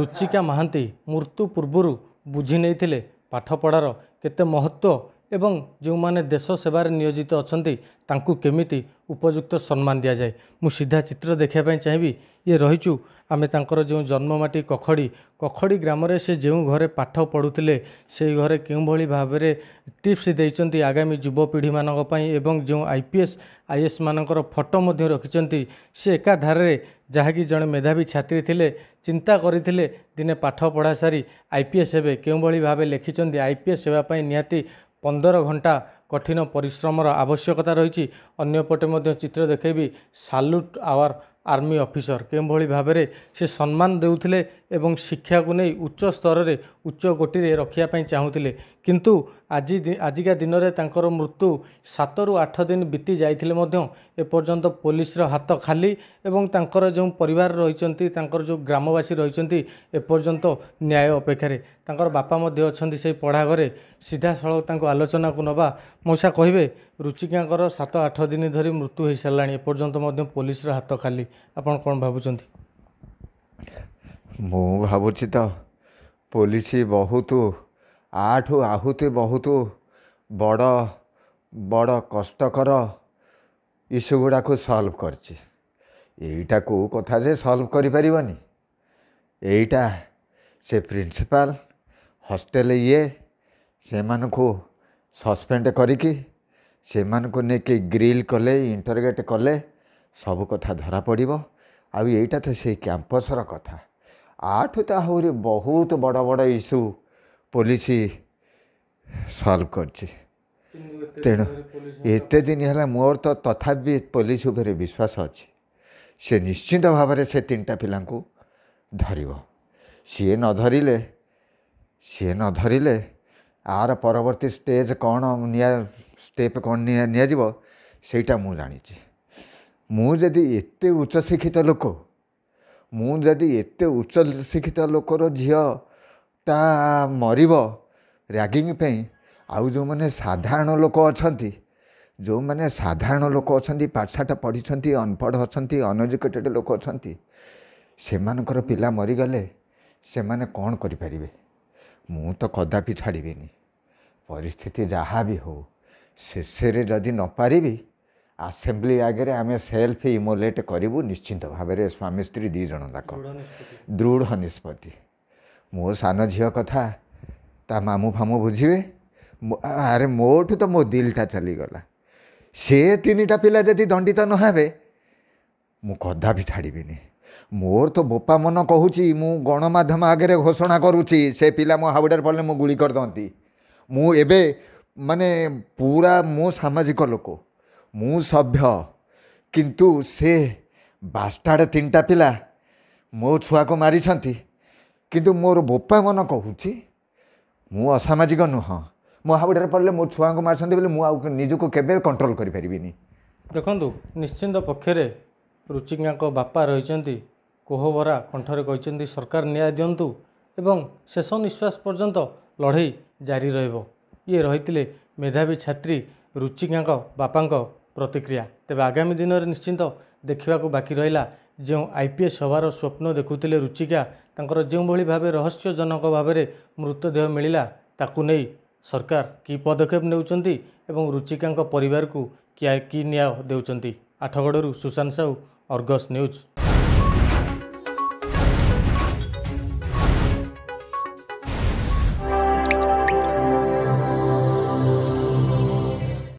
ରୁଚିକା ମହାନ୍ତି ମୃତ୍ୟୁ ପୂର୍ବରୁ ବୁଝି ନେଇଥିଲେ ପାଠପଢ଼ାର କେତେ ମହତ୍ତ୍ୱ এবং ଯେଉଁମାନେ ଦେଶ ସେବାରେ ନିୟୋଜିତ ଅଛନ୍ତି ତାଙ୍କୁ କେମିତି ଉପଯୁକ୍ତ ସମ୍ମାନ ଦିଆଯାଏ ମୁଁ ସିଧା ଚିତ୍ର ଦେଖିବା ପାଇଁ ଚାହିଁବି ଇଏ ରହିଛୁ ଆମେ ତାଙ୍କର ଯେଉଁ ଜନ୍ମମାଟି କଖଡ଼ି କଖଡ଼ି ଗ୍ରାମରେ ସେ ଯେଉଁ ଘରେ ପାଠ ପଢ଼ୁଥିଲେ ସେଇ ଘରେ କେଉଁଭଳି ଭାବରେ ଟିପ୍ସ ଦେଇଛନ୍ତି ଆଗାମୀ ଯୁବପିଢ଼ିମାନଙ୍କ ପାଇଁ ଏବଂ ଯେଉଁ I P S I S ମାନଙ୍କର ଫଟୋ ମଧ୍ୟ ରଖିଛନ୍ତି ସେ ଏକାଧାରରେ ଯାହାକି ଜଣେ ମେଧାବୀ ଛାତ୍ରୀ ଥିଲେ ଚିନ୍ତା କରିଥିଲେ ଦିନେ ପାଠ ପଢ଼ା ସାରି ଆଇ ପି ଏସ୍ ହେବେ କେଉଁଭଳି ଭାବେ ଲେଖିଛନ୍ତି ଆଇ ପି ଏସ୍ ହେବା ପାଇଁ ନିହାତି ପନ୍ଦର ଘଣ୍ଟା କଠିନ ପରିଶ୍ରମର ଆବଶ୍ୟକତା ରହିଛି ଅନ୍ୟପଟେ ମଧ୍ୟ ଚିତ୍ର ଦେଖେଇବି ସାଲ୍ୟୁଟ୍ ଆୱାର ଆର୍ମି ଅଫିସର କେଉଁଭଳି ଭାବରେ ସେ ସମ୍ମାନ ଦେଉଥିଲେ ଏବଂ ଶିକ୍ଷାକୁ ନେଇ ଉଚ୍ଚ ସ୍ତରରେ ଉଚ୍ଚ ଗୋଟିରେ ରଖିବା ପାଇଁ ଚାହୁଁଥିଲେ କିନ୍ତୁ ଆଜି ଆଜିକା ଦିନରେ ତାଙ୍କର ମୃତ୍ୟୁ ସାତରୁ ଆଠ ଦିନ ବିତି ଯାଇଥିଲେ ମଧ୍ୟ ଏପର୍ଯ୍ୟନ୍ତ ପୋଲିସର ହାତ ଖାଲି ଏବଂ ତାଙ୍କର ଯେଉଁ ପରିବାର ରହିଛନ୍ତି ତାଙ୍କର ଯେଉଁ ଗ୍ରାମବାସୀ ରହିଛନ୍ତି ଏପର୍ଯ୍ୟନ୍ତ ନ୍ୟାୟ ଅପେକ୍ଷାରେ ତାଙ୍କର ବାପା ମଧ୍ୟ ଅଛନ୍ତି ସେହି ପଢ଼ାଘରେ ସିଧାସଳଖ ତାଙ୍କୁ ଆଲୋଚନାକୁ ନେବା ମଉସା କହିବେ ରୁଚିକାଙ୍କର ସାତ ଆଠ ଦିନ ଧରି ମୃତ୍ୟୁ ହୋଇସାରିଲାଣି ଏପର୍ଯ୍ୟନ୍ତ ମଧ୍ୟ ପୋଲିସର ହାତ ଖାଲି ଆପଣ କ'ଣ ଭାବୁଛନ୍ତି ମୁଁ ଭାବୁଛି ତ ପୋଲିସ ବହୁତ ଆଠୁ ଆହୁତି ବହୁତ ବଡ଼ ବଡ଼ କଷ୍ଟକର ଇସ୍ୟୁ ଗୁଡ଼ାକୁ ସଲ୍ଭ କରିଛି ଏଇଟା କେଉଁ କଥା ଯେ ସଲ୍ଭ କରିପାରିବନି ଏଇଟା ସେ ପ୍ରିନ୍ସିପାଲ ହଷ୍ଟେଲ ଇଏ ସେମାନଙ୍କୁ ସସ୍ପେଣ୍ଡ କରିକି ସେମାନଙ୍କୁ ନେଇକି ଗ୍ରିଲ୍ କଲେ ଇଣ୍ଟରଗେଟ୍ କଲେ ସବୁ କଥା ଧରା ପଡ଼ିବ ଆଉ ଏଇଟା ତ ସେଇ କ୍ୟାମ୍ପସର କଥା ଆଠୁ ତ ଆହୁରି ବହୁତ ବଡ଼ ବଡ଼ ଇସ୍ୟୁ ପୋଲିସ ସଲ୍ଭ କରିଛି ତେଣୁ ଏତେ ଦିନ ହେଲା ମୋର ତ ତଥାପି ପୋଲିସ ଉପରେ ବିଶ୍ୱାସ ଅଛି ସେ ନିଶ୍ଚିତ ଭାବରେ ସେ ତିନିଟା ପିଲାଙ୍କୁ ଧରିବ ସିଏ ନ ଧରିଲେ ସିଏ ନ ଧରିଲେ ଆର ପରବର୍ତ୍ତୀ ଷ୍ଟେଜ୍ କ'ଣ ନିଆ ଷ୍ଟେପ୍ କ'ଣ ନିଆ ନିଆଯିବ ସେଇଟା ମୁଁ ଜାଣିଛି ମୁଁ ଯଦି ଏତେ ଉଚ୍ଚ ଶିକ୍ଷିତ ଲୋକ ମୁଁ ଯଦି ଏତେ ଉଚ୍ଚ ଶିକ୍ଷିତ ଲୋକର ଝିଅଟା ମରିବ ରାଗିଙ୍ଗ ପାଇଁ ଆଉ ଯେଉଁମାନେ ସାଧାରଣ ଲୋକ ଅଛନ୍ତି ଯେଉଁମାନେ ସାଧାରଣ ଲୋକ ଅଛନ୍ତି ପାଠଶାଠ ପଢ଼ିଛନ୍ତି ଅନପଢ଼ ଅଛନ୍ତି ଅନଏଜୁକେଟେଡ଼ ଲୋକ ଅଛନ୍ତି ସେମାନଙ୍କର ପିଲା ମରିଗଲେ ସେମାନେ କ'ଣ କରିପାରିବେ ମୁଁ ତ କଦାପି ଛାଡ଼ିବିନି ପରିସ୍ଥିତି ଯାହା ବି ହେଉ ଶେଷରେ ଯଦି ନପାରିବି ଆସେମ୍ବ୍ଲି ଆଗରେ ଆମେ ସେଲ୍ଫ ଇମୋଲେଟ୍ କରିବୁ ନିଶ୍ଚିନ୍ତ ଭାବରେ ସ୍ୱାମୀ ସ୍ତ୍ରୀ ଦୁଇ ଜଣ ଯାକ ଦୃଢ଼ ନିଷ୍ପତ୍ତି ମୋ ସାନ ଝିଅ କଥା ତା ମାମୁଁ ଫାମୁଁ ବୁଝିବେ ଆରେ ମୋଠୁ ତ ମୋ ଦିଲ୍ଟା ଚାଲିଗଲା ସେ ତିନିଟା ପିଲା ଯଦି ଦଣ୍ଡିତ ନହେବେ ମୁଁ କଦାପି ଛାଡ଼ିବିନି ମୋର ତ ବୋପା ମନ କହୁଛି ମୁଁ ଗଣମାଧ୍ୟମ ଆଗରେ ଘୋଷଣା କରୁଛି ସେ ପିଲା ମୋ ହାଉଡ଼ାରେ ପଡ଼ିଲେ ମୁଁ ଗୁଳି କରିଦିଅନ୍ତି ମୁଁ ଏବେ ମାନେ ପୁରା ମୁଁ ସାମାଜିକ ଲୋକ ମୁଁ ସଭ୍ୟ କିନ୍ତୁ ସେ ବାଷ୍ଟାଡ଼େ ତିନିଟା ପିଲା ମୋ ଛୁଆକୁ ମାରିଛନ୍ତି କିନ୍ତୁ ମୋର ବୋପା ମନ କହୁଛି ମୁଁ ଅସାମାଜିକ ନୁହଁ ମୋ ହାବୁଡ଼ାରେ ପଡ଼ିଲେ ମୋ ଛୁଆଙ୍କୁ ମାରିଛନ୍ତି ବୋଲି ମୁଁ ଆଉ ନିଜକୁ କେବେ କଣ୍ଟ୍ରୋଲ କରିପାରିବିନି ଦେଖନ୍ତୁ ନିଶ୍ଚିନ୍ତ ପକ୍ଷରେ ରୁଚିକାଙ୍କ ବାପା ରହିଛନ୍ତି କୋହବରା କଣ୍ଠରେ କହିଛନ୍ତି ସରକାର ନ୍ୟାୟ ଦିଅନ୍ତୁ ଏବଂ ଶେଷ ନିଶ୍ୱାସ ପର୍ଯ୍ୟନ୍ତ ଲଢ଼େଇ ଜାରି ରହିବ ଇଏ ରହିଥିଲେ ମେଧାବୀ ଛାତ୍ରୀ ରୁଚିକାଙ୍କ ବାପାଙ୍କ ପ୍ରତିକ୍ରିୟା ତେବେ ଆଗାମୀ ଦିନରେ ନିଶ୍ଚିନ୍ତ ଦେଖିବାକୁ ବାକି ରହିଲା ଯେଉଁ ଆଇ ପି ଏସ୍ ହେବାର ସ୍ୱପ୍ନ ଦେଖୁଥିଲେ ରୁଚିକା ତାଙ୍କର ଯେଉଁଭଳି ଭାବେ ରହସ୍ୟଜନକ ଭାବରେ ମୃତଦେହ ମିଳିଲା ତାକୁ ନେଇ ସରକାର କି ପଦକ୍ଷେପ ନେଉଛନ୍ତି ଏବଂ ରୁଚିକାଙ୍କ ପରିବାରକୁ କି ନ୍ୟାୟ ଦେଉଛନ୍ତି ଆଠଗଡ଼ରୁ ସୁଶାନ୍ତ ସାହୁ ଅର୍ଗସ୍ ନ୍ୟୁଜ୍